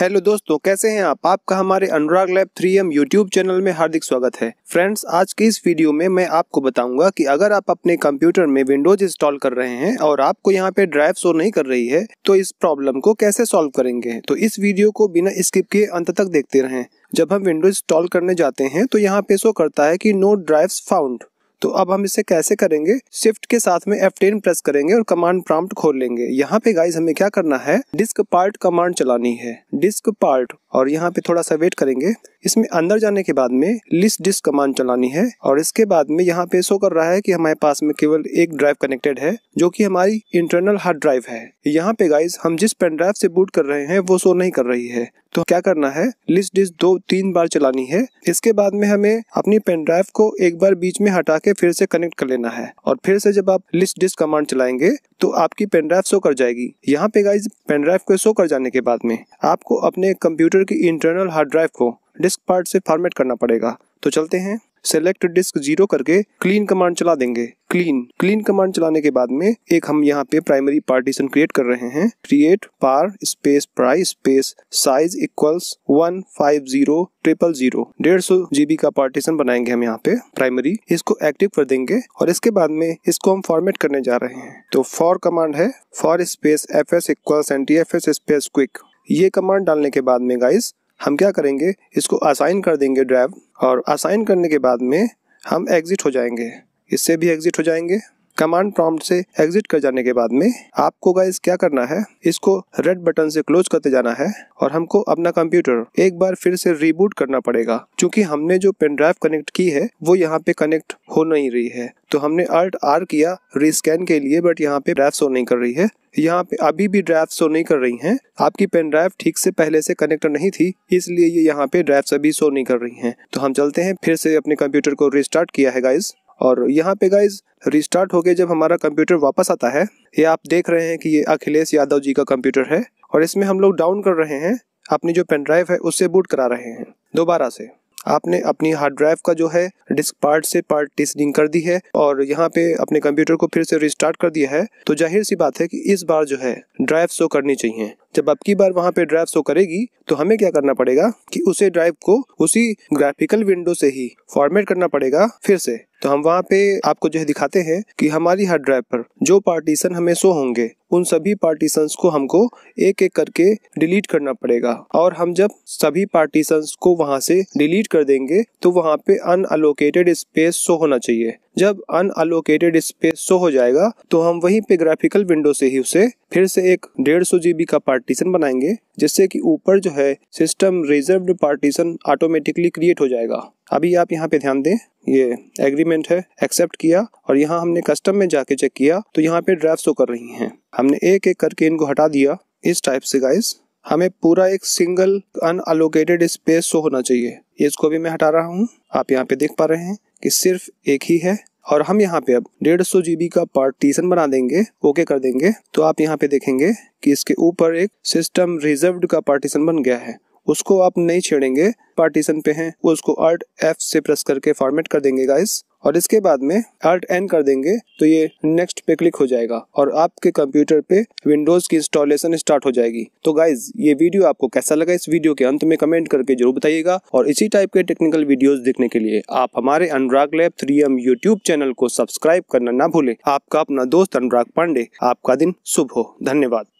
hello दोस्तों कैसे हैं आप आपका हमारे Anurag lab 3M YouTube channel में हार्दिक स्वागत है फ्रेंड्स आज की इस वीडियो में मैं आपको बताऊंगा कि अगर आप अपने कंप्यूटर में विंडोज इंस्टॉल कर रहे हैं और आपको यहाँ पे ड्राइव शो नहीं कर रही है तो इस प्रॉब्लम को कैसे सॉल्व करेंगे तो इस वीडियो को बिना स्किप के अंत तक देखते रहे जब हम विंडोज इंस्टॉल करने जाते हैं तो यहाँ पे शो करता है की नो ड्राइव फाउंड तो अब हम इसे कैसे करेंगे शिफ्ट के साथ में F10 प्रेस करेंगे और कमांड प्रॉम्प्ट खोल लेंगे यहाँ पे गाइज हमें क्या करना है डिस्क पार्ट कमांड चलानी है डिस्क पार्ट और यहाँ पे थोड़ा सा वेट करेंगे इसमें अंदर जाने के बाद में लिस्ट डिस्क कमांड चलानी है और इसके बाद में यहाँ पे शो कर रहा है कि हमारे पास में केवल एक ड्राइव कनेक्टेड है जो कि हमारी इंटरनल हार्ड ड्राइव है यहाँ पे गाइज हम जिस पेन ड्राइव से बूट कर रहे हैं वो शो नहीं कर रही है तो क्या करना है लिस्ट डिस्क दो तीन बार चलानी है इसके बाद में हमें अपनी पेन ड्राइव को एक बार बीच में हटा के फिर से कनेक्ट कर लेना है और फिर से जब आप लिस्ट डिस्क कमांड चलाएंगे तो आपकी पेन ड्राइव शो कर जाएगी यहाँ पे गाइज पेन ड्राइव को शो कर जाने के बाद में आपको अपने कंप्यूटर की इंटरनल हार्ड ड्राइव को डिस्क पार्ट से फॉर्मेट करना पड़ेगा तो चलते हैं सेलेक्ट डिस्क जीरो करके क्लीन कमांड चला देंगे क्लीन क्लीन कमांड चलाने के बाद में एक हम यहाँ पे प्राइमरी पार्टीशन क्रिएट कर रहे हैं create par space price space size equals one five zero triple zero डेढ़ सौ जीबी का पार्टीशन बनाएंगे हम यहाँ पे प्राइमरी इसको एक्टिव कर देंगे और इसके बाद में इसको हम फॉर्मेट करने जा रहे हैं तो फॉर कमांड है for space F S equals N T F S space quick ये कमांड डालने के बाद में गाइस हम क्या करेंगे इसको असाइन कर देंगे ड्राइव और असाइन करने के बाद में हम एग्ज़िट हो जाएंगे इससे भी एग्ज़िट हो जाएंगे कमांड प्रॉम्प्ट से एग्जिट कर जाने के बाद में आपको गाइस क्या करना है इसको रेड बटन से क्लोज करते जाना है और हमको अपना कंप्यूटर एक बार फिर से रिबूट करना पड़ेगा क्योंकि हमने जो पेन ड्राइव कनेक्ट की है वो यहाँ पे कनेक्ट हो नहीं रही है तो हमने अल्ट आर किया रिस्कैन के लिए बट यहाँ पे ड्राइव शो नहीं कर रही है यहाँ पे अभी भी ड्राइव शो नहीं कर रही हैं आपकी पेन ड्राइव ठीक से पहले से कनेक्ट नहीं थी इसलिए ये यहाँ पे ड्राइव अभी शो नहीं कर रही हैं तो हम चलते हैं फिर से अपने कंप्यूटर को रिस्टार्ट किया है गाइज और यहाँ पे गाइज रिस्टार्ट होके जब हमारा कंप्यूटर वापस आता है ये आप देख रहे हैं कि ये अखिलेश यादव जी का कंप्यूटर है और इसमें हम लोग डाउन कर रहे हैं अपनी जो पेन ड्राइव है उससे बूट करा रहे हैं दोबारा से आपने अपनी हार्ड ड्राइव का जो है डिस्क पार्ट से पार्ट डिसलिंक कर दी है और यहाँ पे अपने कंप्यूटर को फिर से रिस्टार्ट कर दिया है तो जाहिर सी बात है कि इस बार जो है ड्राइव शो करनी चाहिए जब अब की बार वहाँ पे ड्राइव शो करेगी तो हमें क्या करना पड़ेगा कि उसे ड्राइव को उसी ग्राफिकल विंडो से ही फॉर्मेट करना पड़ेगा फिर से तो हम वहाँ पे आपको जो है दिखाते हैं कि हमारी हर ड्राइव पर जो पार्टीशन हमें शो होंगे उन सभी पार्टीशंस को हमको एक एक करके डिलीट करना पड़ेगा और हम जब सभी पार्टीशंस को वहाँ से डिलीट कर देंगे तो वहाँ पे अनअलोकेटेड स्पेस शो होना चाहिए जब अनअलोकेटेड स्पेस शो हो जाएगा तो हम वहीं पे ग्राफिकल विंडो से ही उसे फिर से एक डेढ़ सौ जीबी का पार्टीशन बनाएंगे जिससे कि ऊपर जो है system reserve partition automatically create हो जाएगा अभी आप यहाँ पे ध्यान दें ये एग्रीमेंट है एक्सेप्ट किया और यहाँ हमने कस्टम में जाके चेक किया तो यहाँ पे ड्राइव शो कर रही हैं हमने एक एक करके इनको हटा दिया इस टाइप से गाइस हमें पूरा एक सिंगल अनअलोकेटेड स्पेस शो होना चाहिए इसको भी मैं हटा रहा हूँ आप यहाँ पे देख पा रहे हैं कि सिर्फ एक ही है और हम यहाँ पे अब डेढ़ सौ जीबी का पार्टीशन बना देंगे ओके कर देंगे तो आप यहाँ पे देखेंगे कि इसके ऊपर एक सिस्टम रिजर्व का पार्टीशन बन गया है उसको आप नहीं छेड़ेंगे पार्टीशन पे हैं उसको आर्ट एफ से प्रेस करके फॉर्मेट कर देंगे गाइस और इसके बाद में अल्ट एन कर देंगे तो ये नेक्स्ट पे क्लिक हो जाएगा और आपके कंप्यूटर पे विंडोज की इंस्टॉलेशन स्टार्ट हो जाएगी तो गाइज ये वीडियो आपको कैसा लगा इस वीडियो के अंत में कमेंट करके जरूर बताइएगा और इसी टाइप के टेक्निकल वीडियोस देखने के लिए आप हमारे Anurag lab three M YouTube channel को सब्सक्राइब करना ना भूले आपका अपना दोस्त अनुराग पांडे आपका दिन शुभ हो धन्यवाद